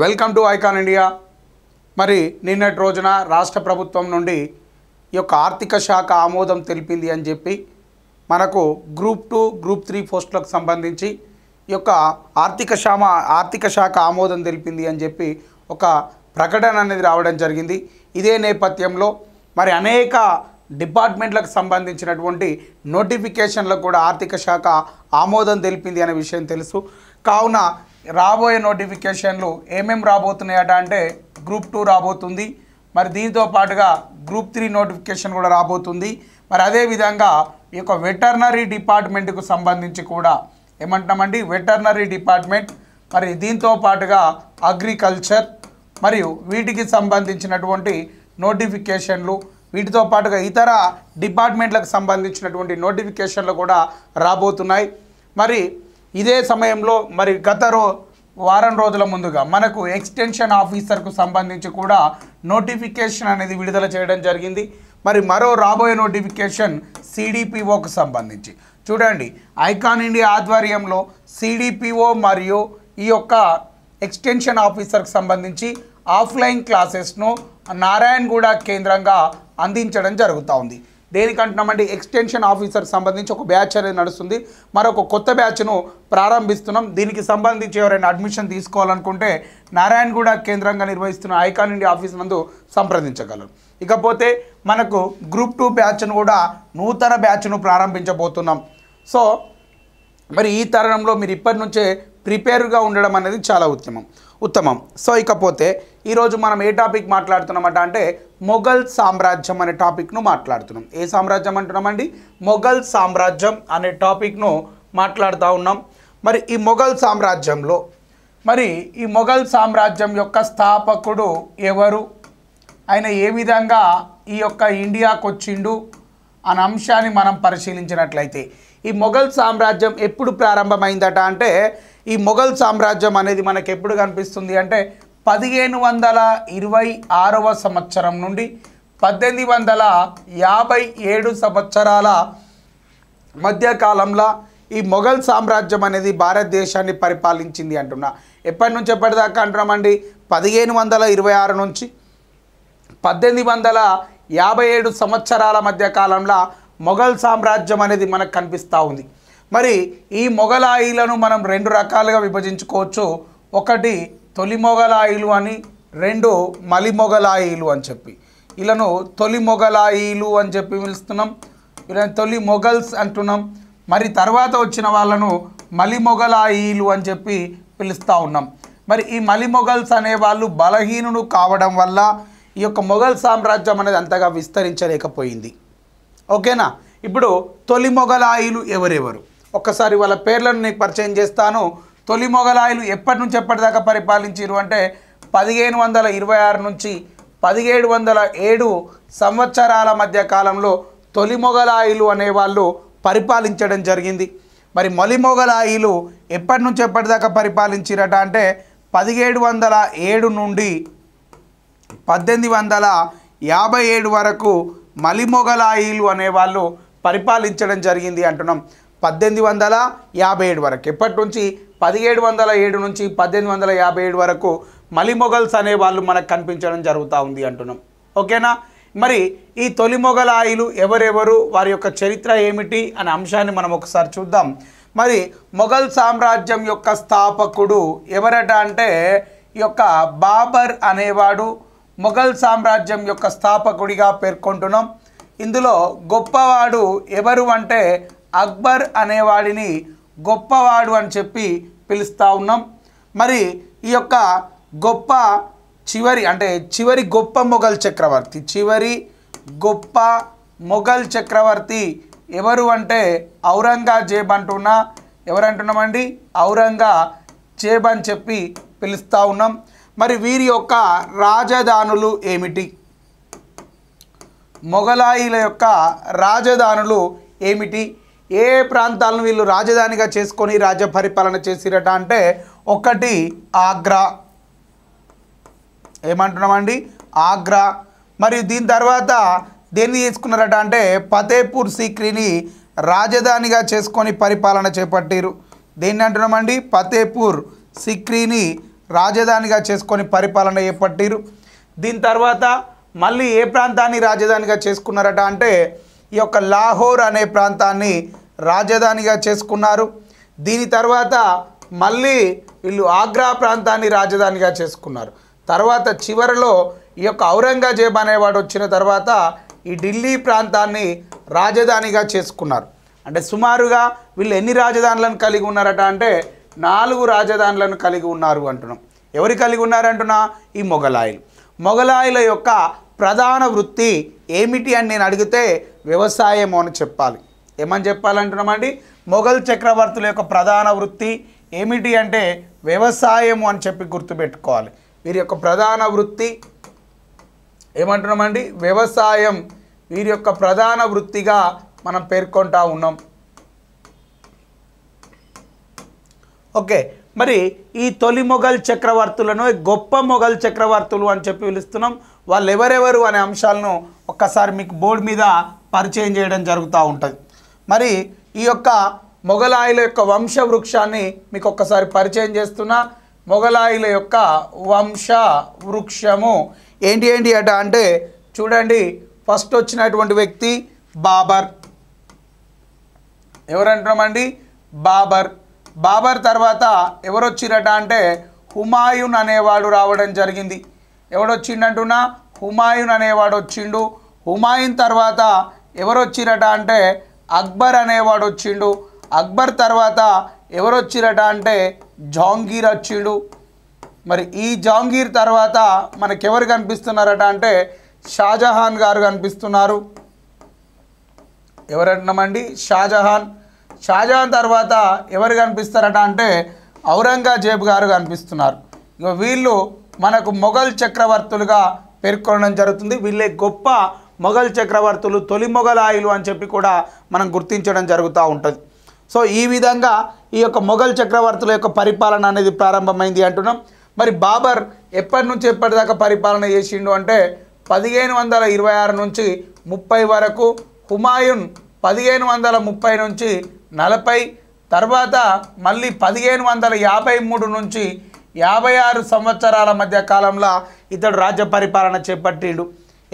welcome to icon India మరి నిన్నటి రోజున రాష్ట్ర ప్రభుత్వం నుండి ఈ యొక్క ఆర్థిక శాఖ ఆమోదం తెలిపింది అని చెప్పి మనకు గ్రూప్ టూ గ్రూప్ త్రీ పోస్టులకు సంబంధించి ఈ యొక్క ఆర్థిక శామ ఆర్థిక శాఖ ఆమోదం తెలిపింది అని చెప్పి ఒక ప్రకటన అనేది రావడం జరిగింది ఇదే నేపథ్యంలో మరి అనేక డిపార్ట్మెంట్లకు సంబంధించినటువంటి నోటిఫికేషన్లకు కూడా ఆర్థిక శాఖ ఆమోదం తెలిపింది అనే విషయం తెలుసు కావున రాబోయే నోటిఫికేషన్లు ఏమేమి రాబోతున్నాయట అంటే గ్రూప్ టూ రాబోతుంది మరి దీంతో పాటుగా గ్రూప్ త్రీ నోటిఫికేషన్ కూడా రాబోతుంది మరి అదేవిధంగా ఈ యొక్క వెటర్నరీ డిపార్ట్మెంట్కు సంబంధించి కూడా ఏమంటున్నామండి వెటర్నరీ డిపార్ట్మెంట్ మరి దీంతో పాటుగా అగ్రికల్చర్ మరియు వీటికి సంబంధించినటువంటి నోటిఫికేషన్లు వీటితో పాటుగా ఇతర డిపార్ట్మెంట్లకు సంబంధించినటువంటి నోటిఫికేషన్లు కూడా రాబోతున్నాయి మరి ఇదే సమయంలో మరి గత వారం రోజుల ముందుగా మనకు ఎక్స్టెన్షన్ ఆఫీసర్కు సంబంధించి కూడా నోటిఫికేషన్ అనేది విడుదల చేయడం జరిగింది మరి మరో రాబోయే నోటిఫికేషన్ సిడిపిఓకు సంబంధించి చూడండి ఐకాన్ ఇండియా ఆధ్వర్యంలో సిడిపిఓ మరియు ఈ యొక్క ఎక్స్టెన్షన్ ఆఫీసర్కు సంబంధించి ఆఫ్లైన్ క్లాసెస్ను నారాయణగూడ కేంద్రంగా అందించడం జరుగుతూ ఉంది దేనికంటున్నామంటే ఎక్స్టెన్షన్ ఆఫీసర్ సంబంధించి ఒక బ్యాచ్ అనేది నడుస్తుంది మరొక కొత్త బ్యాచ్ను ప్రారంభిస్తున్నాం దీనికి సంబంధించి ఎవరైనా అడ్మిషన్ తీసుకోవాలనుకుంటే నారాయణగూడ కేంద్రంగా నిర్వహిస్తున్న ఐకాన్ ఇండియా ఆఫీస్ నందు సంప్రదించగలరు ఇకపోతే మనకు గ్రూప్ టూ బ్యాచ్ను కూడా నూతన బ్యాచ్ను ప్రారంభించబోతున్నాం సో మరి ఈ తరుణంలో మీరు ఇప్పటి నుంచే ప్రిపేర్గా ఉండడం అనేది చాలా ఉత్తమం ఉత్తమం సో ఇకపోతే ఈరోజు మనం ఏ టాపిక్ మాట్లాడుతున్నామట అంటే మొఘల్ సామ్రాజ్యం అనే టాపిక్ను మాట్లాడుతున్నాం ఏ సామ్రాజ్యం అంటున్నామండి మొఘల్ సామ్రాజ్యం అనే టాపిక్ను మాట్లాడుతూ ఉన్నాం మరి ఈ మొఘల్ సామ్రాజ్యంలో మరి ఈ మొఘల్ సామ్రాజ్యం యొక్క స్థాపకుడు ఎవరు ఆయన ఏ విధంగా ఈ యొక్క ఇండియాకు వచ్చిండు అనే అంశాన్ని మనం పరిశీలించినట్లయితే ఈ మొఘల్ సామ్రాజ్యం ఎప్పుడు ప్రారంభమైందట అంటే ఈ మొఘల్ సామ్రాజ్యం అనేది మనకు ఎప్పుడు కనిపిస్తుంది అంటే పదిహేను వందల ఇరవై ఆరవ సంవత్సరం నుండి పద్దెనిమిది వందల యాభై ఏడు సంవత్సరాల మధ్యకాలంలో ఈ మొఘల్ సామ్రాజ్యం అనేది భారతదేశాన్ని పరిపాలించింది అంటున్నా ఎప్పటి నుంచి ఎప్పటిదాకా అంటున్నామండి పదిహేను వందల ఇరవై ఆరు నుంచి పద్దెనిమిది వందల యాభై ఏడు సంవత్సరాల మధ్య కాలంలో మొఘల్ సామ్రాజ్యం అనేది మనకు కనిపిస్తూ ఉంది మరి ఈ మొఘలాయిలను మనం రెండు రకాలుగా విభజించుకోవచ్చు ఒకటి తొలి మొఘలాయిలు అని రెండు మలి మొఘలాయిలు అని చెప్పి వీళ్ళను తొలి మొఘలాయిలు అని చెప్పి పిలుస్తున్నాం వీళ్ళని తొలి మొగల్స్ అంటున్నాం మరి తర్వాత వచ్చిన వాళ్ళను మలి మొఘలాయిలు అని చెప్పి పిలుస్తూ ఉన్నాం మరి ఈ మలి మొఘల్స్ అనేవాళ్ళు బలహీనుడు కావడం వల్ల ఈ యొక్క మొఘల్ సామ్రాజ్యం అనేది అంతగా విస్తరించలేకపోయింది ఓకేనా ఇప్పుడు తొలి మొఘలాయిలు ఎవరెవరు ఒక్కసారి వాళ్ళ పేర్లను నీకు పరిచయం చేస్తాను తొలి మొఘలాయులు ఎప్పటి నుంచి ఎప్పటిదాకా పరిపాలించారు అంటే పదిహేను వందల ఇరవై ఆరు నుంచి పదిహేడు వందల ఏడు సంవత్సరాల మధ్య కాలంలో తొలి మొఘలాయిలు అనేవాళ్ళు పరిపాలించడం జరిగింది మరి మొలి మొఘలాయిలు ఎప్పటి నుంచి ఎప్పటిదాకా పరిపాలించారట అంటే పదిహేడు వందల ఏడు నుండి పద్దెనిమిది వందల యాభై ఏడు వరకు మలి మొఘలాయిలు అనేవాళ్ళు పరిపాలించడం జరిగింది అంటున్నాం పద్దెనిమిది వందల యాభై ఏడు వరకు ఎప్పటి నుంచి పదిహేడు వందల ఏడు నుంచి పద్దెనిమిది వందల యాభై ఏడు వరకు మలి మొఘల్స్ అనే వాళ్ళు మనకు కనిపించడం జరుగుతూ ఉంది అంటున్నాం ఓకేనా మరి ఈ తొలి మొఘల్ ఎవరెవరు వారి యొక్క చరిత్ర ఏమిటి అనే అంశాన్ని మనం ఒకసారి చూద్దాం మరి మొఘల్ సామ్రాజ్యం యొక్క స్థాపకుడు ఎవరట అంటే ఈ యొక్క బాబర్ అనేవాడు మొఘల్ సామ్రాజ్యం యొక్క స్థాపకుడిగా పేర్కొంటున్నాం ఇందులో గొప్పవాడు ఎవరు అంటే అక్బర్ అనేవాడిని గొప్పవాడు అని చెప్పి పిలుస్తూ ఉన్నాం మరి ఈ యొక్క గొప్ప చివరి అంటే చివరి గొప్ప మొఘల్ చక్రవర్తి చివరి గొప్ప మొఘల్ చక్రవర్తి ఎవరు అంటే ఔరంగజేబ్ అంటున్నా ఎవరంటున్నామండి ఔరంగజేబ్ అని చెప్పి పిలుస్తూ ఉన్నాం మరి వీరి యొక్క రాజధానులు ఏమిటి మొఘలాయిల యొక్క రాజధానులు ఏమిటి ఏ ప్రాంతాలను వీళ్ళు రాజధానిగా చేసుకొని రాజ్య పరిపాలన చేసిరట అంటే ఒకటి ఆగ్రా ఏమంటున్నామండి ఆగ్రా మరియు దీని తర్వాత దేన్ని చేసుకున్నారట అంటే ఫతేపూర్ సిక్రీని రాజధానిగా చేసుకొని పరిపాలన చేపట్టారు దేన్ని అంటున్నామండి ఫతేపూర్ సిక్రీని రాజధానిగా చేసుకొని పరిపాలన చేపట్టారు దీని తర్వాత మళ్ళీ ఏ ప్రాంతాన్ని రాజధానిగా చేసుకున్నారట అంటే ఈ యొక్క లాహోర్ అనే ప్రాంతాన్ని రాజధానిగా చేసుకున్నారు దీని తర్వాత మళ్ళీ వీళ్ళు ఆగ్రా ప్రాంతాన్ని రాజధానిగా చేసుకున్నారు తర్వాత చివరిలో ఈ యొక్క ఔరంగజేబ్ అనేవాడు వచ్చిన తర్వాత ఈ ఢిల్లీ ప్రాంతాన్ని రాజధానిగా చేసుకున్నారు అంటే సుమారుగా వీళ్ళు ఎన్ని రాజధానులను కలిగి ఉన్నారట అంటే నాలుగు రాజధానులను కలిగి ఉన్నారు అంటున్నాం ఎవరు కలిగి ఉన్నారంటున్నా ఈ మొఘలాయిలు మొఘలాయిల యొక్క ప్రధాన వృత్తి ఏమిటి అని నేను అడిగితే వ్యవసాయము అని చెప్పాలి ఏమని చెప్పాలంటున్నామండి మొఘల్ చక్రవర్తుల యొక్క ప్రధాన వృత్తి ఏమిటి అంటే వ్యవసాయము అని చెప్పి గుర్తుపెట్టుకోవాలి వీరి యొక్క ప్రధాన వృత్తి ఏమంటున్నామండి వ్యవసాయం వీరి యొక్క ప్రధాన వృత్తిగా మనం పేర్కొంటా ఉన్నాం ఓకే మరి ఈ తొలి మొఘల్ చక్రవర్తులను గొప్ప మొఘల్ చక్రవర్తులు అని చెప్పి పిలుస్తున్నాం వాళ్ళు ఎవరెవరు అనే అంశాలను ఒక్కసారి మీకు బోర్డు మీద పరిచయం చేయడం జరుగుతూ ఉంటుంది మరి ఈ యొక్క మొఘలాయుల యొక్క వంశ వృక్షాన్ని మీకు ఒక్కసారి పరిచయం చేస్తున్నా మొఘలాయుల యొక్క వంశ వృక్షము ఏంటి ఏంటి అట అంటే చూడండి ఫస్ట్ వచ్చినటువంటి వ్యక్తి బాబర్ ఎవరంటున్నామండి బాబర్ బాబర్ తర్వాత ఎవరొచ్చిరట అంటే హుమాయూన్ అనేవాడు రావడం జరిగింది ఎవడొచ్చిండంటున్నా హుమాయూన్ అనేవాడు వచ్చిండు హుమాయిన్ తర్వాత ఎవరు వచ్చిరట అంటే అక్బర్ అనేవాడు వచ్చిండు అక్బర్ తర్వాత ఎవరు వచ్చిరట అంటే జాంగీర్ వచ్చిండు మరి ఈ జాంగీర్ తర్వాత మనకెవరు కనిపిస్తున్నారట అంటే షాజహాన్ గారు కనిపిస్తున్నారు ఎవరంటున్నామండి షాజహాన్ షాజహాన్ తర్వాత ఎవరు కనిపిస్తారట అంటే ఔరంగజేబు గారు కనిపిస్తున్నారు ఇక వీళ్ళు మనకు మొఘల్ చక్రవర్తులుగా పేర్కొనడం జరుగుతుంది వీళ్ళే గొప్ప మొఘల్ చక్రవర్తులు తొలి మొఘలాయులు అని చెప్పి కూడా మనం గుర్తించడం జరుగుతూ ఉంటుంది సో ఈ విధంగా ఈ యొక్క మొఘల్ చక్రవర్తుల యొక్క పరిపాలన అనేది ప్రారంభమైంది అంటున్నాం మరి బాబర్ ఎప్పటి నుంచి ఎప్పటిదాకా పరిపాలన చేసిండు అంటే పదిహేను వందల ఇరవై ఆరు నుంచి ముప్పై వరకు హుమాయున్ పదిహేను వందల ముప్పై నుంచి నలభై తర్వాత మళ్ళీ పదిహేను వందల యాభై మూడు నుంచి యాభై ఆరు సంవత్సరాల మధ్య కాలంలో ఇతడు రాజ్య పరిపాలన చేపట్టిండు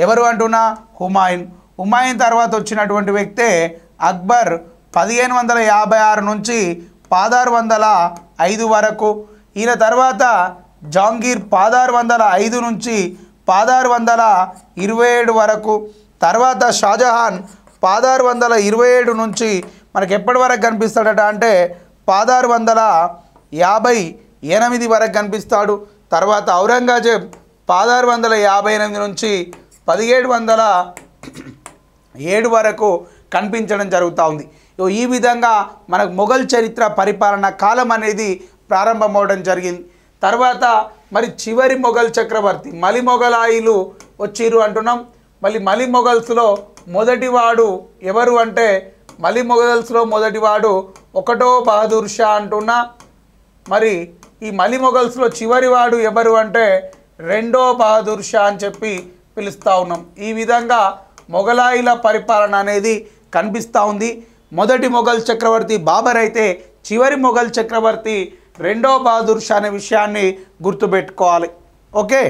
ఎవరు అంటున్నా హుమాయున్ హుమాయున్ తర్వాత వచ్చినటువంటి వ్యక్తే అక్బర్ పదిహేను వందల యాభై ఆరు నుంచి పాదారు వందల ఐదు వరకు ఈయన తర్వాత జాంగీర్ పాదారు వందల ఐదు నుంచి పదహారు వందల ఇరవై ఏడు వరకు తర్వాత షాజహాన్ పాదారు వందల ఇరవై ఏడు నుంచి మనకు ఎప్పటి వరకు కనిపిస్తాడట అంటే పదహారు వందల యాభై ఎనిమిది వరకు కనిపిస్తాడు తర్వాత ఔరంగజేబ్ పదహారు వందల యాభై ఎనిమిది నుంచి పదిహేడు వందల ఏడు వరకు కనిపించడం జరుగుతూ ఉంది ఈ విధంగా మనకు మొఘల్ చరిత్ర పరిపాలన కాలం అనేది ప్రారంభమవడం జరిగింది తర్వాత మరి చివరి మొఘల్ చక్రవర్తి మలి మొఘలాయిలు వచ్చిరు అంటున్నాం మళ్ళీ మలి మొఘల్స్లో మొదటివాడు ఎవరు అంటే మలి మొఘల్స్లో మొదటివాడు ఒకటో బహదూర్ షా అంటున్నా మరి ఈ మలి మొఘల్స్లో చివరివాడు ఎవరు అంటే రెండో బహదూర్ షా అని చెప్పి పిలుస్తూ ఉన్నాం ఈ విధంగా మొఘలాయిల పరిపాలన అనేది కనిపిస్తూ ఉంది మొదటి మొఘల్ చక్రవర్తి బాబర్ అయితే చివరి మొఘల్ చక్రవర్తి రెండో బహదూర్ షా అనే విషయాన్ని గుర్తుపెట్టుకోవాలి ఓకే